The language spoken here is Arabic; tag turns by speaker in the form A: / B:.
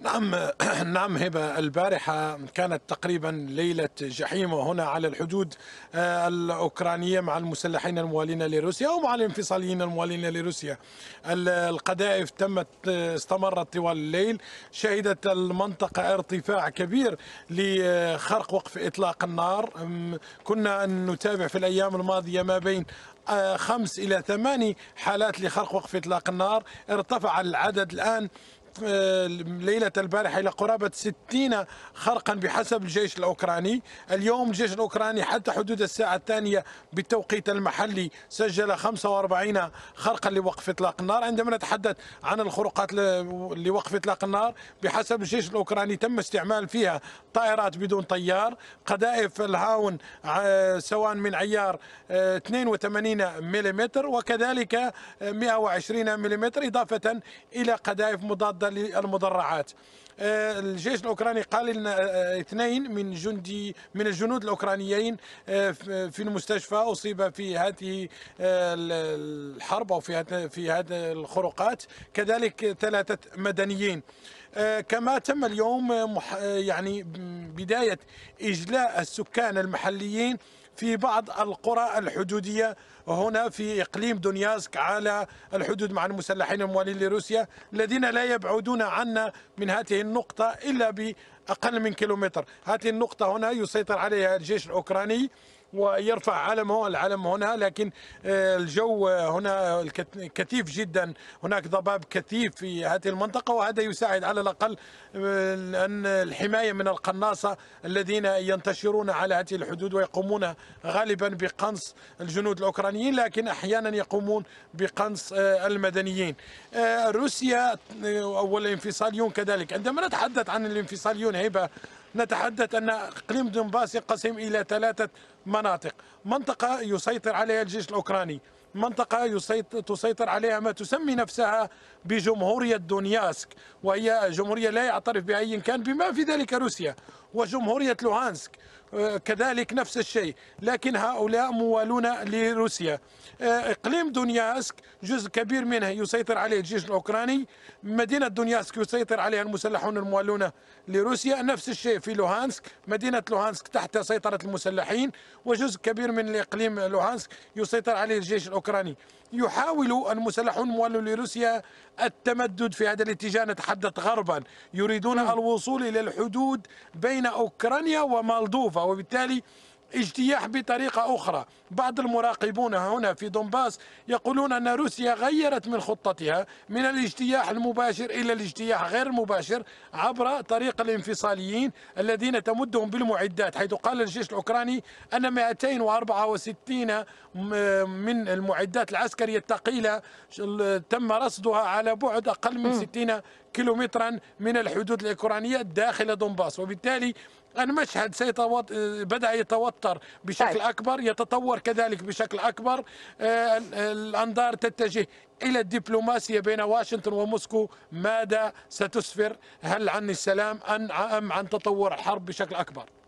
A: نعم نعم هبه البارحه كانت تقريبا ليله جحيم وهنا على الحدود آه، الاوكرانيه مع المسلحين الموالين لروسيا ومع الانفصاليين الموالين لروسيا. القذائف تمت استمرت طوال الليل، شهدت المنطقه ارتفاع كبير لخرق وقف اطلاق النار. كنا نتابع في الايام الماضيه ما بين آه، خمس إلى ثماني حالات لخرق وقف إطلاق النار ارتفع العدد الآن آه، ليلة البارحة إلى قرابة 60 خرقا بحسب الجيش الأوكراني اليوم الجيش الأوكراني حتى حدود الساعة الثانية بالتوقيت المحلي سجل 45 خرقا لوقف إطلاق النار عندما نتحدث عن الخروقات لوقف إطلاق النار بحسب الجيش الأوكراني تم استعمال فيها طائرات بدون طيار قذائف الهاون آه، سواء من عيار 82 آه، ملم وكذلك 120 ملم إضافة إلى قذائف مضادة للمدرعات آه، الجيش الاوكراني قال لنا آه، اثنين من جندي من الجنود الاوكرانيين آه، في المستشفى اصيب في هذه الحرب او في في هذه الخروقات كذلك ثلاثه مدنيين كما تم اليوم يعني بدايه اجلاء السكان المحليين في بعض القرى الحدودية هنا في إقليم دونياسك على الحدود مع المسلحين الموالين لروسيا الذين لا يبعدون عنا من هذه النقطة إلا بأقل من كيلومتر هذه النقطة هنا يسيطر عليها الجيش الأوكراني ويرفع علمه العلم هنا لكن آه، الجو هنا كثيف جدا هناك ضباب كثيف في هذه المنطقة وهذا يساعد على الأقل آه، أن الحماية من القناصة الذين ينتشرون على هذه الحدود ويقومون غالبا بقنص الجنود الأوكرانيين لكن أحيانا يقومون بقنص آه، المدنيين روسيا والانفصاليون كذلك عندما نتحدث عن الانفصاليون هبة نتحدث أن إقليم دونباس ينقسم إلى ثلاثة مناطق منطقة يسيطر عليها الجيش الأوكراني منطقة تسيطر عليها ما تسمي نفسها بجمهورية دونياسك وهي جمهورية لا يعترف بها أي كان بما في ذلك روسيا وجمهورية لوهانسك كذلك نفس الشيء لكن هؤلاء موالون لروسيا آه، إقليم دونياسك جزء كبير منه يسيطر عليه الجيش الأوكراني مدينة دونياسك يسيطر عليها المسلحون الموالون لروسيا نفس الشيء في لوهانسك مدينة لوهانسك تحت سيطرة المسلحين وجزء كبير من الإقليم لوهانسك يسيطر عليه الجيش الأوكراني يحاول المسلحون الموالون لروسيا التمدد في هذا الاتجاه نتحدث غربا يريدون نعم. الوصول إلى الحدود بين أوكرانيا ومالدوفا الثقافه وبالتالي اجتياح بطريقة أخرى بعض المراقبون هنا في دونباس يقولون أن روسيا غيرت من خطتها من الاجتياح المباشر إلى الاجتياح غير المباشر عبر طريق الانفصاليين الذين تمدهم بالمعدات حيث قال الجيش الأوكراني أن 264 من المعدات العسكرية الثقيلة تم رصدها على بعد أقل من 60 كيلومترا من الحدود الأوكرانية داخل دونباس وبالتالي المشهد يعني سيتوت... آه، بدأ يتوتر بشكل طيب. أكبر يتطور كذلك بشكل أكبر آه، الأنظار تتجه إلى الدبلوماسية بين واشنطن وموسكو ماذا ستسفر هل عن السلام أم عن تطور حرب بشكل أكبر